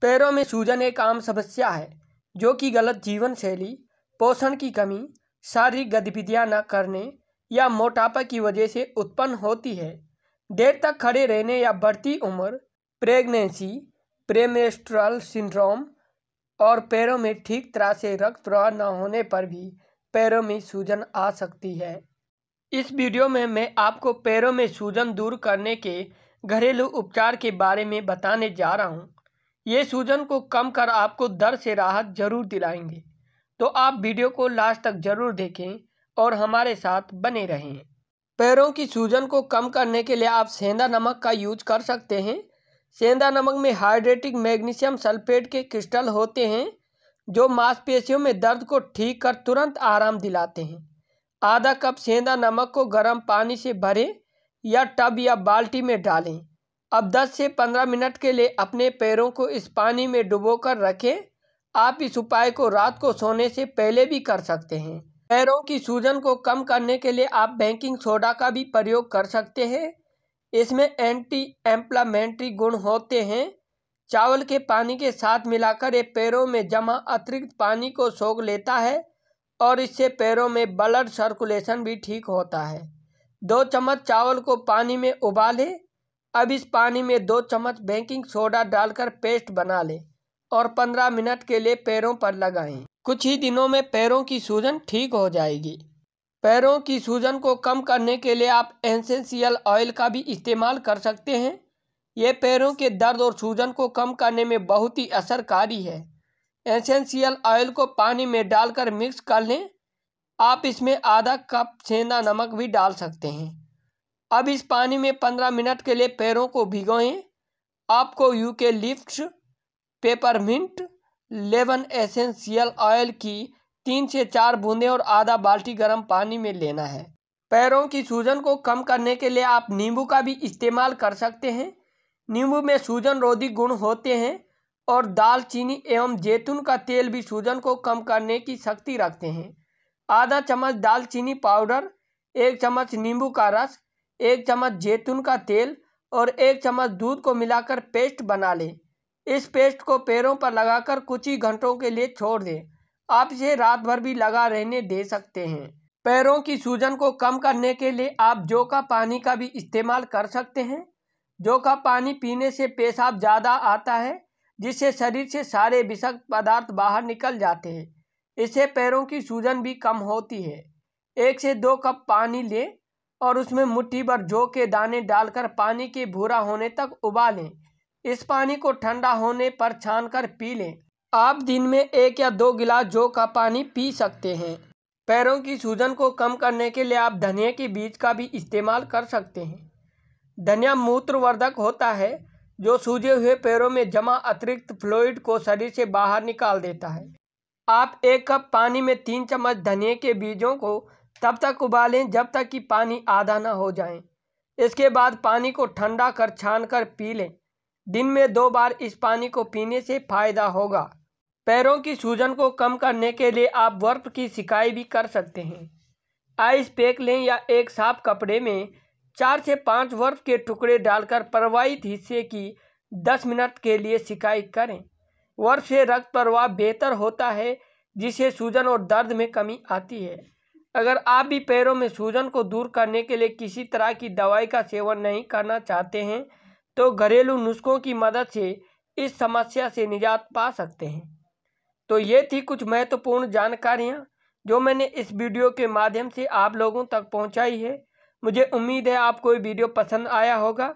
पैरों में सूजन एक आम समस्या है जो कि गलत जीवन शैली पोषण की कमी शारीरिक गतिविधियां न करने या मोटापा की वजह से उत्पन्न होती है देर तक खड़े रहने या बढ़ती उम्र प्रेगनेंसी प्रेमेस्ट्रल सिंड्रोम और पैरों में ठीक तरह से रक्त प्रवाह न होने पर भी पैरों में सूजन आ सकती है इस वीडियो में मैं आपको पैरों में सूजन दूर करने के घरेलू उपचार के बारे में बताने जा रहा हूँ ये सूजन को कम कर आपको दर्द से राहत जरूर दिलाएंगे तो आप वीडियो को लास्ट तक जरूर देखें और हमारे साथ बने रहें पैरों की सूजन को कम करने के लिए आप सेंधा नमक का यूज कर सकते हैं सेंधा नमक में हाइड्रेटिक मैग्नीशियम सल्फेट के क्रिस्टल होते हैं जो मांसपेशियों में दर्द को ठीक कर तुरंत आराम दिलाते हैं आधा कप सेंधा नमक को गर्म पानी से भरें या टब या बाल्टी में डालें अब 10 से 15 मिनट के लिए अपने पैरों को इस पानी में डुबो कर रखें आप इस उपाय को रात को सोने से पहले भी कर सकते हैं पैरों की सूजन को कम करने के लिए आप बैंकिंग सोडा का भी प्रयोग कर सकते हैं इसमें एंटी एम्प्लामेंट्री गुण होते हैं चावल के पानी के साथ मिलाकर ये पैरों में जमा अतिरिक्त पानी को सोख लेता है और इससे पैरों में ब्लड सर्कुलेशन भी ठीक होता है दो चम्मच चावल को पानी में उबालें अब इस पानी में दो चम्मच बेकिंग सोडा डालकर पेस्ट बना लें और पंद्रह मिनट के लिए पैरों पर लगाएं। कुछ ही दिनों में पैरों की सूजन ठीक हो जाएगी पैरों की सूजन को कम करने के लिए आप एसेंशियल ऑयल का भी इस्तेमाल कर सकते हैं ये पैरों के दर्द और सूजन को कम करने में बहुत ही असरकारी है एसेंशियल ऑयल को पानी में डालकर मिक्स कर लें आप इसमें आधा कप सेंधा नमक भी डाल सकते हैं अब इस पानी में पंद्रह मिनट के लिए पैरों को भिगोएं आपको eucalyptus peppermint lavender essential oil की तीन से चार बूंदें और आधा बाल्टी गर्म पानी में लेना है पैरों की सूजन को कम करने के लिए आप नींबू का भी इस्तेमाल कर सकते हैं नींबू में सूजन रोधी गुण होते हैं और दालचीनी एवं जैतून का तेल भी सूजन को कम करने की शक्ति रखते हैं आधा चम्मच दालचीनी पाउडर एक चम्मच नींबू का रस एक चम्मच जैतून का तेल और एक चम्मच दूध को मिलाकर पेस्ट बना लें इस पेस्ट को पैरों पर लगाकर कुछ ही घंटों के लिए छोड़ दें आप इसे रात भर भी लगा रहने दे सकते हैं पैरों की सूजन को कम करने के लिए आप जोका का पानी का भी इस्तेमाल कर सकते हैं जोका का पानी पीने से पेशाब ज़्यादा आता है जिससे शरीर से सारे विषक्त पदार्थ बाहर निकल जाते हैं इससे पैरों की सूजन भी कम होती है एक से दो कप पानी लें और उसमें मुट्ठी भर जौ के दाने डालकर पानी के भूरा होने तक उबालें इस पानी को ठंडा होने पर छानकर पी लें आप दिन में एक या दो गिलास जौ का पानी पी सकते हैं पैरों की सूजन को कम करने के लिए आप धनिया के बीज का भी इस्तेमाल कर सकते हैं धनिया मूत्रवर्धक होता है जो सूजे हुए पैरों में जमा अतिरिक्त फ्लोइड को शरीर से बाहर निकाल देता है आप एक कप पानी में तीन चम्मच धनिया के बीजों को तब तक उबालें जब तक कि पानी आधा ना हो जाए इसके बाद पानी को ठंडा कर छान कर पी लें दिन में दो बार इस पानी को पीने से फायदा होगा पैरों की सूजन को कम करने के लिए आप बर्फ की सिकाई भी कर सकते हैं आइस पैक लें या एक साफ कपड़े में चार से पाँच बर्फ के टुकड़े डालकर प्रवाहित हिस्से की दस मिनट के लिए सिकाई करें वर्फ से रक्त प्रवाह बेहतर होता है जिससे सूजन और दर्द में कमी आती है अगर आप भी पैरों में सूजन को दूर करने के लिए किसी तरह की दवाई का सेवन नहीं करना चाहते हैं तो घरेलू नुस्खों की मदद से इस समस्या से निजात पा सकते हैं तो ये थी कुछ महत्वपूर्ण जानकारियाँ जो मैंने इस वीडियो के माध्यम से आप लोगों तक पहुँचाई है मुझे उम्मीद है आपको ये वीडियो पसंद आया होगा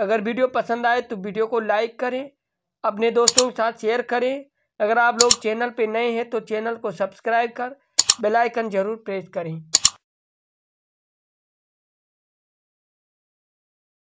अगर वीडियो पसंद आए तो वीडियो को लाइक करें अपने दोस्तों के साथ शेयर करें अगर आप लोग चैनल पर नए हैं तो चैनल को सब्सक्राइब कर बेल आइकन ज़रूर प्रेस करें